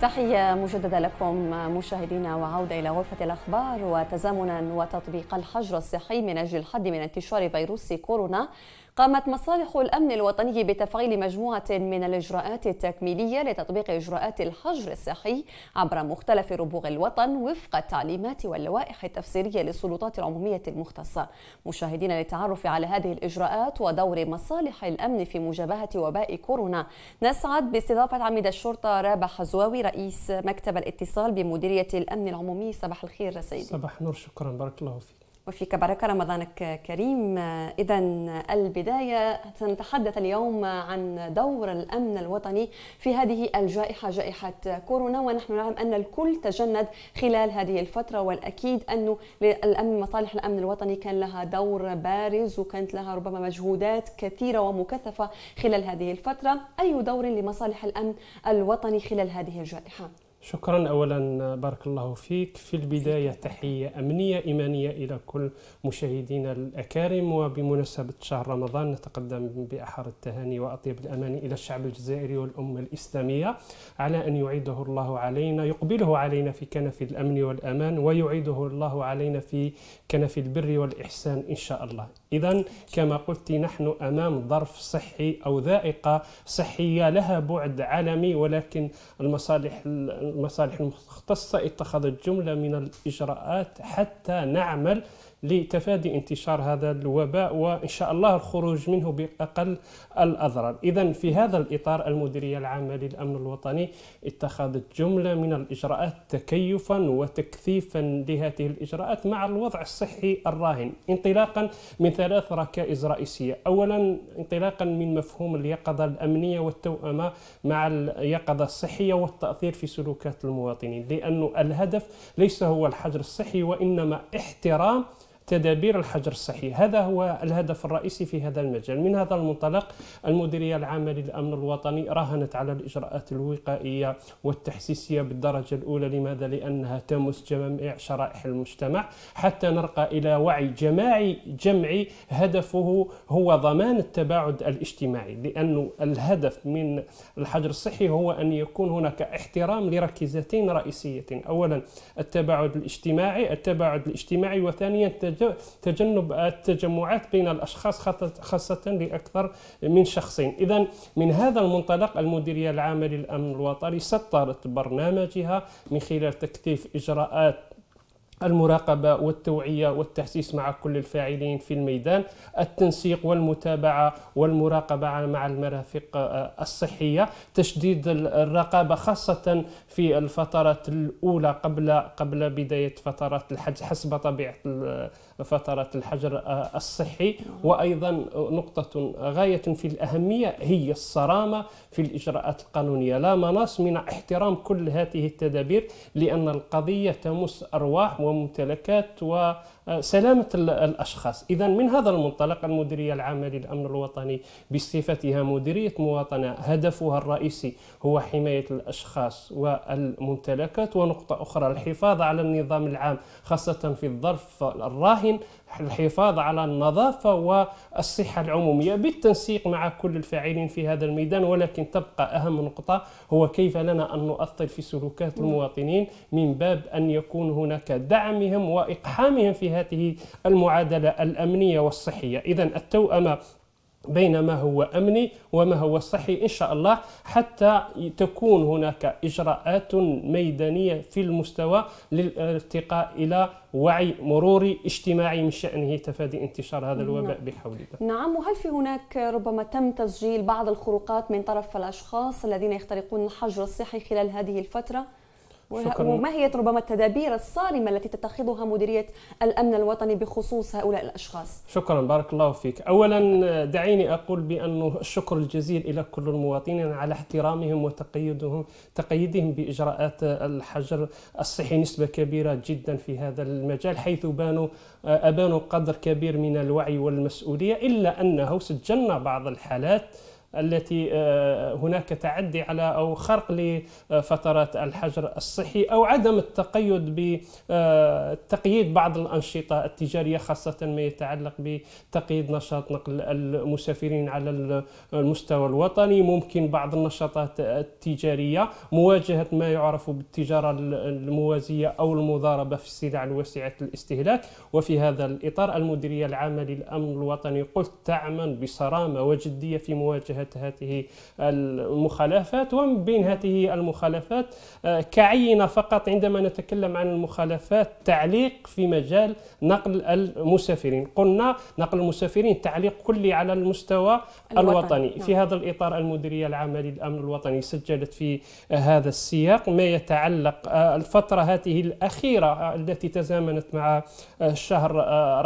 تحية مجددة لكم مشاهدينا وعودة إلى غرفة الأخبار وتزامنا وتطبيق الحجر الصحي من أجل الحد من انتشار فيروس كورونا قامت مصالح الأمن الوطني بتفعيل مجموعة من الإجراءات التكميلية لتطبيق إجراءات الحجر الصحي عبر مختلف ربوع الوطن وفق التعليمات واللوائح التفسيرية للسلطات العمومية المختصة مشاهدين للتعرف على هذه الإجراءات ودور مصالح الأمن في مجابهة وباء كورونا نسعد باستضافة عميد الشرطة رابح زواوي رئيس مكتب الاتصال بمديرية الأمن العمومي صباح الخير سيدي صباح نور شكرا بارك الله فيك وفيك بركة رمضانك كريم إذا البداية سنتحدث اليوم عن دور الأمن الوطني في هذه الجائحة جائحة كورونا ونحن نعلم أن الكل تجند خلال هذه الفترة والأكيد أن الأمن مصالح الأمن الوطني كان لها دور بارز وكانت لها ربما مجهودات كثيرة ومكثفة خلال هذه الفترة أي دور لمصالح الأمن الوطني خلال هذه الجائحة شكرا اولا بارك الله فيك في البدايه تحيه امنيه ايمانيه الى كل مشاهدينا الاكارم وبمناسبه شهر رمضان نتقدم باحر التهاني واطيب الاماني الى الشعب الجزائري والامه الاسلاميه على ان يعيده الله علينا يقبله علينا في كنف الامن والامان ويعيده الله علينا في كنف البر والاحسان ان شاء الله اذا كما قلت نحن امام ظرف صحي او ذائقه صحيه لها بعد عالمي ولكن المصالح المصالح المختصة اتخذت جملة من الإجراءات حتى نعمل لتفادي انتشار هذا الوباء وان شاء الله الخروج منه باقل الاضرار اذا في هذا الاطار المديريه العامه للامن الوطني اتخذت جمله من الاجراءات تكيفا وتكثيفا لهذه الاجراءات مع الوضع الصحي الراهن انطلاقا من ثلاث ركائز رئيسيه اولا انطلاقا من مفهوم اليقظه الامنيه والتوأمه مع اليقظه الصحيه والتاثير في سلوكات المواطنين لانه الهدف ليس هو الحجر الصحي وانما احترام تدابير الحجر الصحي هذا هو الهدف الرئيسي في هذا المجال من هذا المنطلق المديرية العامة للأمن الوطني راهنت على الإجراءات الوقائية والتحسيسية بالدرجة الأولى لماذا؟ لأنها تمس جميع شرائح المجتمع حتى نرقى إلى وعي جماعي جمعي هدفه هو ضمان التباعد الاجتماعي لأن الهدف من الحجر الصحي هو أن يكون هناك احترام لركيزتين رئيسيتين أولا التباعد الاجتماعي التباعد الاجتماعي وثانيا تجنب التجمعات بين الأشخاص خاصة لأكثر من شخصين إذا من هذا المنطلق المديرية العامة للأمن الوطني سطرت برنامجها من خلال تكثيف إجراءات المراقبة والتوعية والتحسيس مع كل الفاعلين في الميدان التنسيق والمتابعة والمراقبة مع المرافق آه، الصحية تشديد الرقابة خاصة في الفترة الأولى قبل قبل بداية فترة الحج حسب طبيعة فترة الحجر آه، الصحي وأيضا نقطة غاية في الأهمية هي الصرامة في الإجراءات القانونية لا مناص من احترام كل هذه التدابير لأن القضية تمس أرواح وممتلكات و سلامة الأشخاص إذا من هذا المنطلق المديرية العامة للأمن الوطني بصفتها مديرية مواطنة هدفها الرئيسي هو حماية الأشخاص والممتلكات ونقطة أخرى الحفاظ على النظام العام خاصة في الظرف الراهن الحفاظ على النظافة والصحة العمومية بالتنسيق مع كل الفاعلين في هذا الميدان ولكن تبقى أهم نقطة هو كيف لنا أن نؤثر في سلوكات المواطنين من باب أن يكون هناك دعمهم وإقحامهم في هذه المعادلة الأمنية والصحية إذا التوأمة بين ما هو امني وما هو صحي ان شاء الله حتى تكون هناك اجراءات ميدانيه في المستوى للارتقاء الى وعي مروري اجتماعي من شانه تفادي انتشار هذا نعم. الوباء نعم. بحول الله. نعم وهل في هناك ربما تم تسجيل بعض الخروقات من طرف الاشخاص الذين يخترقون الحجر الصحي خلال هذه الفتره؟ شكرا. وما هي ربما التدابير الصارمة التي تتخذها مديرية الأمن الوطني بخصوص هؤلاء الأشخاص شكرا بارك الله فيك أولا دعيني أقول بأن الشكر الجزيل إلى كل المواطنين على احترامهم وتقيدهم تقيدهم بإجراءات الحجر الصحي نسبة كبيرة جدا في هذا المجال حيث بانوا أبانوا قدر كبير من الوعي والمسؤولية إلا أنه سجلنا بعض الحالات التي آه، هناك تعدي على او خرق لفترات الحجر الصحي او عدم التقيد بتقييد آه، بعض الانشطه التجاريه خاصه ما يتعلق بتقييد نشاط نقل المسافرين على المستوى الوطني ممكن بعض النشاطات التجاريه مواجهه ما يعرف بالتجاره الموازيه او المضاربه في السلع الواسعه الاستهلاك وفي هذا الاطار المديريه العامه للامن الوطني قلت تعمل بصرامه وجديه في مواجهه هذه المخالفات ومن بين هذه المخالفات آه، كعينة فقط عندما نتكلم عن المخالفات تعليق في مجال نقل المسافرين قلنا نقل المسافرين تعليق كلي على المستوى الوطني, الوطني. في نعم. هذا الإطار المديرية العامة للأمن الوطني سجلت في آه، هذا السياق ما يتعلق آه، الفترة هذه الأخيرة التي تزامنت مع شهر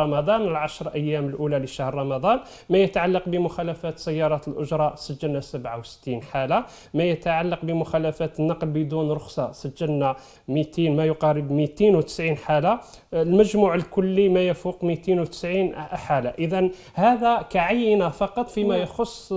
رمضان العشر أيام الأولى لشهر رمضان ما يتعلق بمخالفات سيارات الأجرة سجلنا 67 حالة ما يتعلق بمخالفات النقل بدون رخصة سجلنا 200 ما يقارب 290 حالة المجموع الكلي ما يفوق 290 حالة إذا هذا كعينة فقط فيما نعم. يخص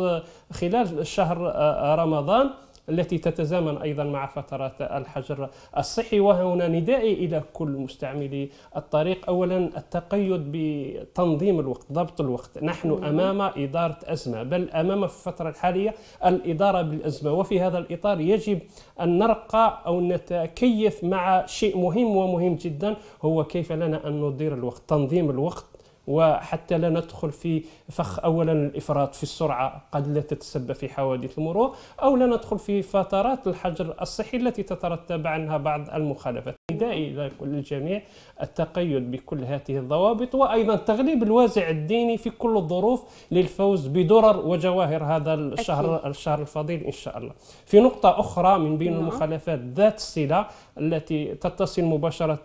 خلال شهر آه، رمضان التي تتزامن أيضا مع فترات الحجر الصحي وهنا ندائي إلى كل مستعملي الطريق أولا التقيد بتنظيم الوقت ضبط الوقت نحن أمام إدارة أزمة بل أمام في الفترة الحالية الإدارة بالأزمة وفي هذا الإطار يجب أن نرقى أو نتكيف مع شيء مهم ومهم جدا هو كيف لنا أن ندير الوقت تنظيم الوقت وحتى لا ندخل في فخ اولا الافراط في السرعه قد لا تتسبب في حوادث المرور او لا ندخل في فترات الحجر الصحي التي تترتب عنها بعض المخالفات بدائي للجميع التقيد بكل هذه الضوابط وأيضا تغليب الوازع الديني في كل الظروف للفوز بدرر وجواهر هذا الشهر أكيد. الشهر الفضيل إن شاء الله في نقطة أخرى من بين نعم. المخالفات ذات الصلة التي تتصل مباشرة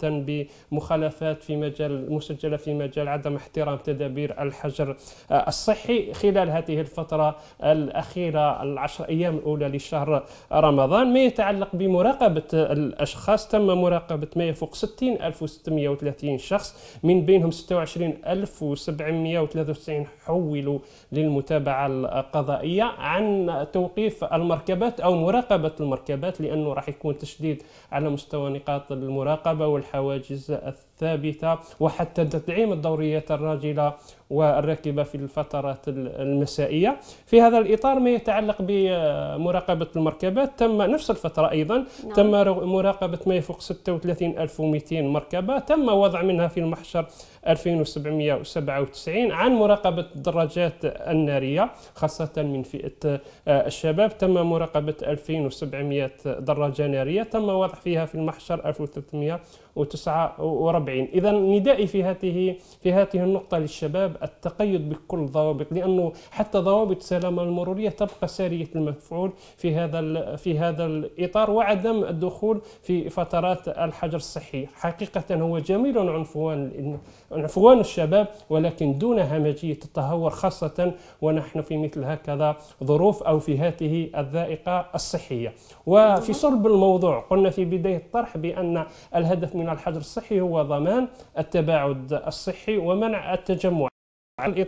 بمخالفات في مجال مسجلة في مجال عدم احترام تدابير الحجر الصحي خلال هذه الفترة الأخيرة العشر أيام الأولى لشهر رمضان ما يتعلق بمراقبة الأشخاص تم مراقبة انتخبت ما يفوق 60630 شخص من بينهم 26793 حولوا للمتابعة القضائية عن توقيف المركبات أو مراقبة المركبات لأنه راح يكون تشديد على مستوى نقاط المراقبة والحواجز الثانية ثابتة وحتى تدعيم الدوريات الراجلة والراكبة في الفترات المسائية في هذا الإطار ما يتعلق بمراقبة المركبات تم نفس الفترة أيضا نعم. تم مراقبة ما يفوق 36200 ألف مركبة تم وضع منها في المحشر 2797 عن مراقبة الدراجات النارية خاصة من فئة آه، الشباب تم مراقبة 2700 دراجة نارية تم وضع فيها في المحشر 1349 إذا ندائي في هذه في هذه النقطة للشباب التقيد بكل الضوابط لأنه حتى ضوابط السلامة المرورية تبقى سارية المفعول في هذا في هذا الإطار وعدم الدخول في فترات الحجر الصحي حقيقة هو جميل عنفوان عنفوان الشباب ولكن دون همجية التهور خاصة ونحن في مثل هكذا ظروف أو في هذه الذائقة الصحية وفي صلب الموضوع قلنا في بداية الطرح بأن الهدف من الحجر الصحي هو ضمان التباعد الصحي ومنع التجمع على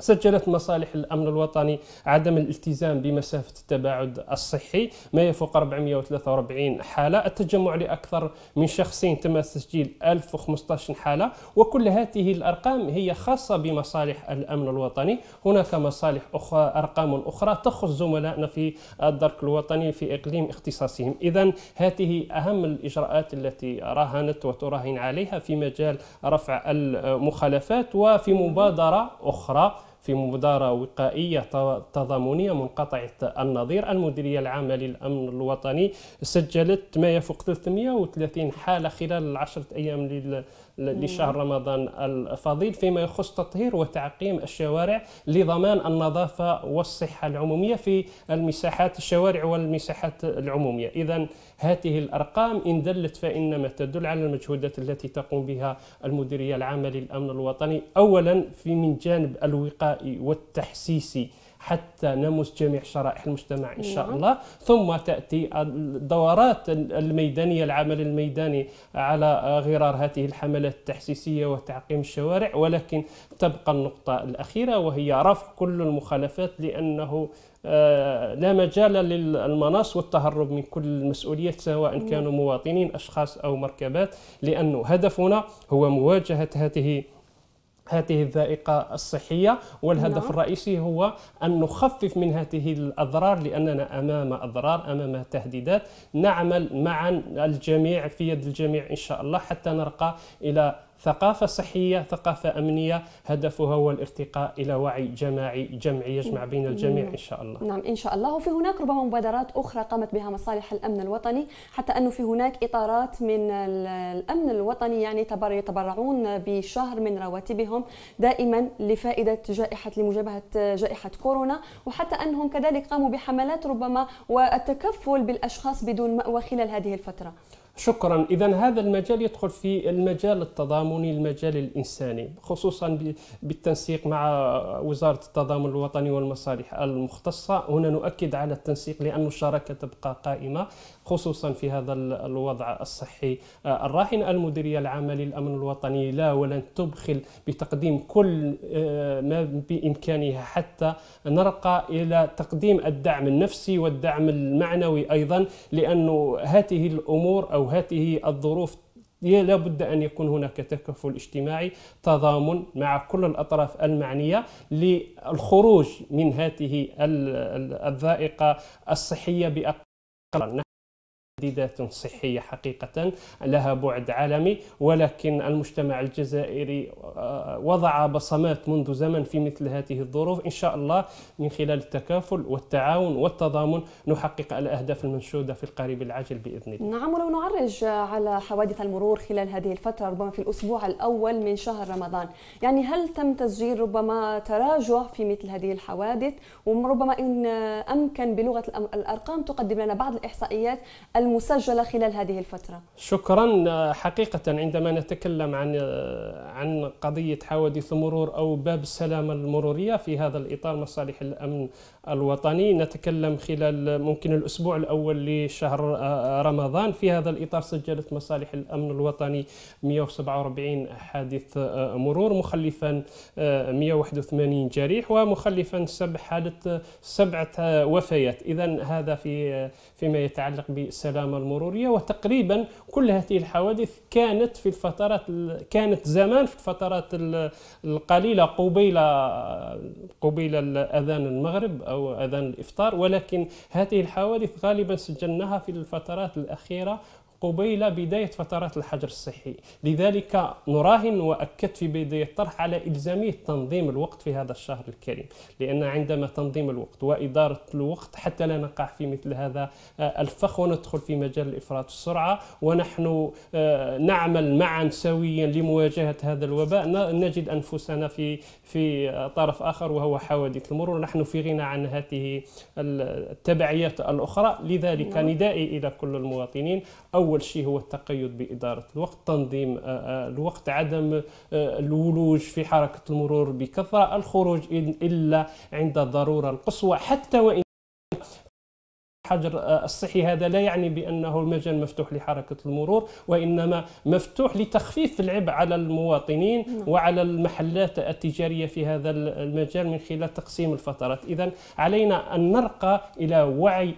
سجلت مصالح الامن الوطني عدم الالتزام بمسافه التباعد الصحي ما يفوق 443 حاله، التجمع لاكثر من شخصين تم تسجيل 1015 حاله، وكل هذه الارقام هي خاصه بمصالح الامن الوطني، هناك مصالح اخرى ارقام اخرى تخص زملائنا في الدرك الوطني في اقليم اختصاصهم، اذا هذه اهم الاجراءات التي راهنت وتراهن عليها في مجال رفع المخالفات وفي مبادره اخرى في مبادرة وقائية تضامنية منقطعة النظير المديرية العامة للأمن الوطني سجلت ما يفوق 330 حالة خلال العشرة أيام لشهر رمضان الفضيل فيما يخص تطهير وتعقيم الشوارع لضمان النظافة والصحة العمومية في المساحات الشوارع والمساحات العمومية إذا هذه الأرقام إن دلت فإنما تدل على المجهودات التي تقوم بها المديرية العامة للأمن الوطني أولا في من جانب الوقائي والتحسيسي حتى نمس جميع شرائح المجتمع إن شاء نعم. الله ثم تأتي الدورات الميدانية العمل الميداني على غرار هذه الحملات التحسيسية وتعقيم الشوارع ولكن تبقى النقطة الأخيرة وهي رفع كل المخالفات لأنه آه، لا مجال للمناص والتهرب من كل المسؤوليات سواء نعم. كانوا مواطنين أشخاص أو مركبات لأن هدفنا هو مواجهة هذه هذه الذائقه الصحيه والهدف نعم. الرئيسي هو ان نخفف من هذه الاضرار لاننا امام اضرار امام تهديدات نعمل معا الجميع في يد الجميع ان شاء الله حتى نرقى الى ثقافة صحية ثقافة أمنية هدفها هو الارتقاء إلى وعي جماعي جمعي يجمع بين الجميع إن شاء الله نعم إن شاء الله وفي هناك ربما مبادرات أخرى قامت بها مصالح الأمن الوطني حتى أنه في هناك إطارات من الأمن الوطني يعني يتبرعون بشهر من رواتبهم دائما لفائدة جائحة لمجابهة جائحة كورونا وحتى أنهم كذلك قاموا بحملات ربما والتكفل بالأشخاص بدون مأوى خلال هذه الفترة شكرا اذا هذا المجال يدخل في المجال التضامني المجال الانساني خصوصا بالتنسيق مع وزاره التضامن الوطني والمصالح المختصه هنا نؤكد على التنسيق لان الشراكه تبقى قائمه خصوصا في هذا الوضع الصحي آه، الراهن المديرية العامة للأمن الوطني لا ولن تبخل بتقديم كل آه، ما بإمكانها حتى نرقى إلى تقديم الدعم النفسي والدعم المعنوي أيضا لأن هذه الأمور أو هذه الظروف لا بد أن يكون هناك تكافل اجتماعي تضامن مع كل الأطراف المعنية للخروج من هذه الذائقة الصحية بأقل تهديدات صحية حقيقة لها بعد عالمي ولكن المجتمع الجزائري آه، وضع بصمات منذ زمن في مثل هذه الظروف إن شاء الله من خلال التكافل والتعاون والتضامن نحقق الأهداف المنشودة في القريب العاجل بإذن الله نعم ولو نعرج على حوادث المرور خلال هذه الفترة ربما في الأسبوع الأول من شهر رمضان يعني هل تم تسجيل ربما تراجع في مثل هذه الحوادث وربما إن أمكن بلغة الأرقام تقدم لنا بعض الإحصائيات المسجله خلال هذه الفتره؟ شكرا آه، حقيقه عندما نتكلم عن آه، عن قضيه حوادث مرور او باب السلامه المروريه في هذا الاطار مصالح الامن الوطني نتكلم خلال ممكن الاسبوع الاول لشهر آه، رمضان في هذا الاطار سجلت مصالح الامن الوطني 147 حادث مرور مخلفا 181 جريح ومخلفا سبع حاله سبعه وفيات اذا هذا في فيما يتعلق بسلامة السلامة المرورية وتقريبا كل هذه الحوادث كانت في الفترات كانت زمان في الفترات القليلة قبيل قبيل أذان المغرب أو أذان الإفطار ولكن هذه الحوادث غالبا سجلناها في الفترات الأخيرة قبيل بداية فترات الحجر الصحي لذلك نراهن وأكد في بداية الطرح على إلزامية تنظيم الوقت في هذا الشهر الكريم لأن عندما تنظيم الوقت وإدارة الوقت حتى لا نقع في مثل هذا آه، الفخ وندخل في مجال الإفراط السرعة ونحن آه، نعمل معا سويا لمواجهة هذا الوباء نجد أنفسنا في في طرف آخر وهو حوادث المرور نحن في غنى عن هذه التبعيات الأخرى لذلك نعم. ندائي إلى كل المواطنين أو اول شيء هو التقيد باداره الوقت تنظيم آه، آه، الوقت عدم آه، الولوج في حركه المرور بكثره الخروج الا عند الضروره القصوى حتى وان الحجر الصحي هذا لا يعني بانه المجال مفتوح لحركه المرور وانما مفتوح لتخفيف العبء على المواطنين نعم. وعلى المحلات التجاريه في هذا المجال من خلال تقسيم الفترات اذا علينا ان نرقى الى وعي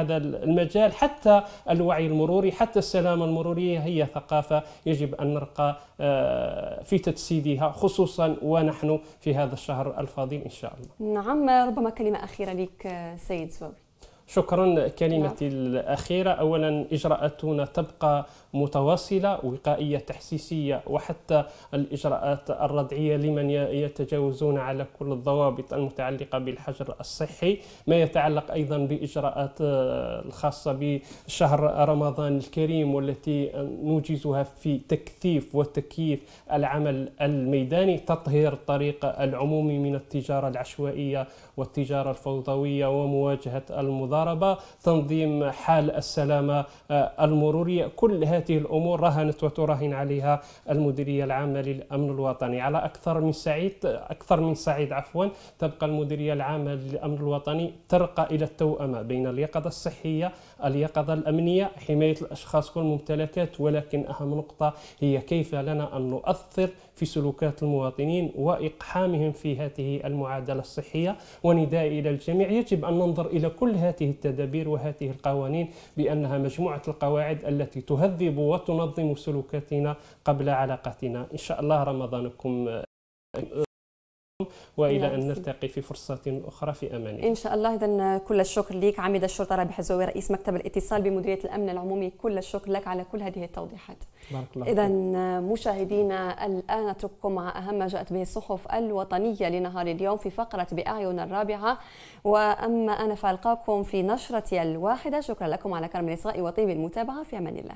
هذا المجال حتى الوعي المروري حتى السلامة المرورية هي ثقافة يجب أن نرقى آه، في تجسيدها خصوصا ونحن في هذا الشهر الفاضل إن شاء الله نعم ربما كلمة أخيرة لك آه، سيد زوبي شكرا كلمتي نعم. الأخيرة أولا إجراءاتنا تبقى متواصلة وقائية تحسيسية وحتى الإجراءات الردعية لمن يتجاوزون على كل الضوابط المتعلقة بالحجر الصحي ما يتعلق أيضا بإجراءات آه، الخاصة بشهر رمضان الكريم والتي آه، نوجزها في تكثيف وتكييف العمل الميداني تطهير الطريق العمومي من التجارة العشوائية والتجارة الفوضوية ومواجهة المضاربة تنظيم حال السلامة آه، المرورية كل هذه هذه الامور رهنت وتراهن عليها المديريه العامه للامن الوطني على اكثر من سعيد اكثر من صعيد عفوا تبقى المديريه العامه للامن الوطني ترقى الى التوأمه بين اليقظه الصحيه اليقظه الامنيه حمايه الاشخاص والممتلكات ولكن اهم نقطه هي كيف لنا ان نؤثر في سلوكات المواطنين واقحامهم في هذه المعادله الصحيه وندائي الى الجميع يجب ان ننظر الى كل هذه التدابير وهذه القوانين بانها مجموعه القواعد التي تهذب وتنظم سلوكاتنا قبل علاقاتنا ان شاء الله رمضانكم والى ان نلتقي في فرصه اخرى في امان ان شاء الله اذا كل الشكر لك عميد الشرطه رابح الزوي رئيس مكتب الاتصال بمديريه الامن العمومي كل الشكر لك على كل هذه التوضيحات بارك الله اذا مشاهدينا الان اترككم مع اهم ما جاءت به الصحف الوطنيه لنهار اليوم في فقره باعين الرابعه واما انا فالقاكم في نشرتي الواحده شكرا لكم على كرم الاصغاء وطيب المتابعه في امان الله